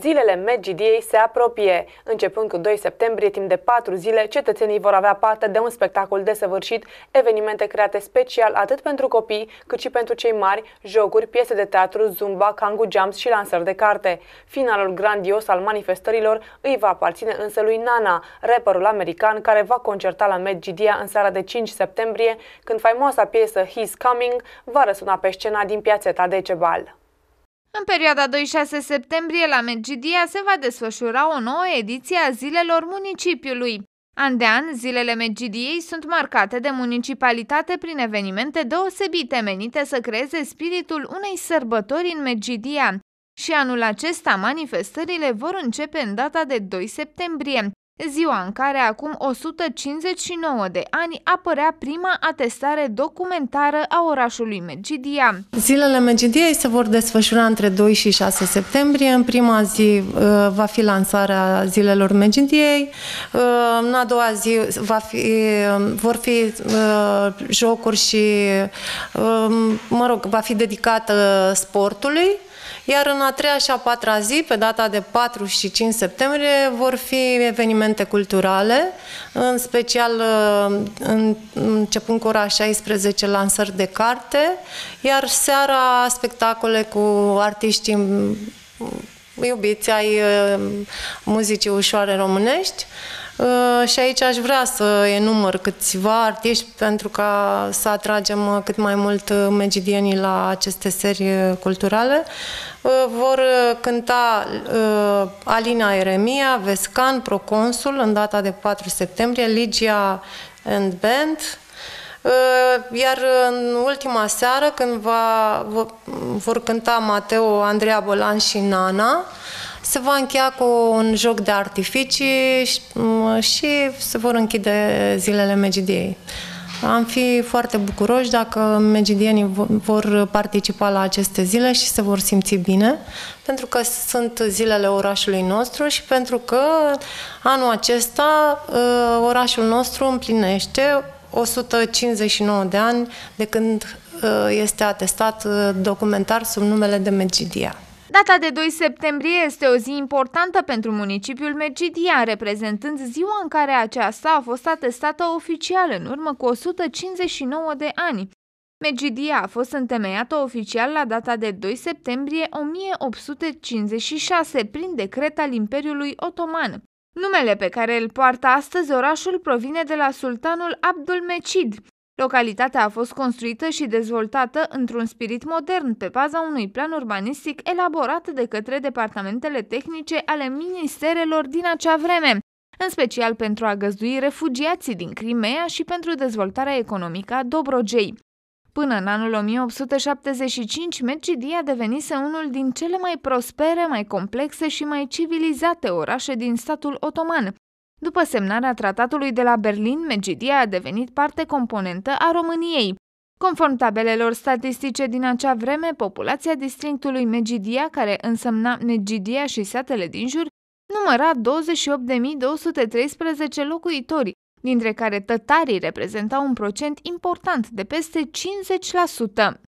Zilele Medgidiei se apropie. Începând cu 2 septembrie, timp de 4 zile, cetățenii vor avea parte de un spectacol desăvârșit, evenimente create special atât pentru copii, cât și pentru cei mari, jocuri, piese de teatru, zumba, kangu jumps și lansări de carte. Finalul grandios al manifestărilor îi va aparține însă lui Nana, rapperul american care va concerta la Medgidia în seara de 5 septembrie, când faimoasa piesă He's Coming va răsuna pe scena din piațeta Decebal. În perioada 26 septembrie la Medgidia se va desfășura o nouă ediție a Zilelor Municipiului. An de an, zilele Medgidiei sunt marcate de municipalitate prin evenimente deosebite menite să creeze spiritul unei sărbători în Medgidia. Și anul acesta manifestările vor începe în data de 2 septembrie, ziua în care acum 159 de ani apărea prima atestare documentară a orașului Megidia. Zilele Megidiei se vor desfășura între 2 și 6 septembrie. În prima zi uh, va fi lansarea zilelor Megidiei, uh, în a doua zi va fi, uh, vor fi jocuri și, mă rog, va fi dedicată sportului. Iar în a treia și a patra zi, pe data de 4 și 5 septembrie, vor fi evenimente culturale, în special uh, în, începând cu ora 16 lansări de carte, iar seara spectacole cu artiștii mm, iubiți ai uh, muzicii ușoare românești, Uh, și aici aș vrea să enumăr câțiva artiști pentru ca să atragem uh, cât mai mult uh, megidienii la aceste serii culturale. Vor cânta Alina Eremia, Vescan, Proconsul, în data de 4 septembrie, Ligia and Band, iar în ultima seară, când va, vor cânta Mateo, Andreea Bolan și Nana, se va încheia cu un joc de artificii și, și se vor închide zilele Megidiei. Am fi foarte bucuroși dacă megidienii vor participa la aceste zile și se vor simți bine, pentru că sunt zilele orașului nostru și pentru că anul acesta ă, orașul nostru împlinește 159 de ani de când ă, este atestat ă, documentar sub numele de Megidia. Data de 2 septembrie este o zi importantă pentru municipiul Mercidia, reprezentând ziua în care aceasta a fost atestată oficial în urmă cu 159 de ani. Megidia a fost întemeiată oficial la data de 2 septembrie 1856 prin decret al Imperiului Otoman. Numele pe care îl poartă astăzi orașul provine de la sultanul Abdul Mecid, Localitatea a fost construită și dezvoltată într-un spirit modern pe baza unui plan urbanistic elaborat de către departamentele tehnice ale ministerelor din acea vreme, în special pentru a găzdui refugiații din Crimea și pentru dezvoltarea economică a Dobrogei. Până în anul 1875, Medgidia devenise unul din cele mai prospere, mai complexe și mai civilizate orașe din statul otoman, după semnarea tratatului de la Berlin, Megidia a devenit parte componentă a României. Conform tabelelor statistice din acea vreme, populația districtului Megidia, care însemna Megidia și satele din jur, număra 28.213 locuitori, dintre care tătarii reprezentau un procent important de peste 50%.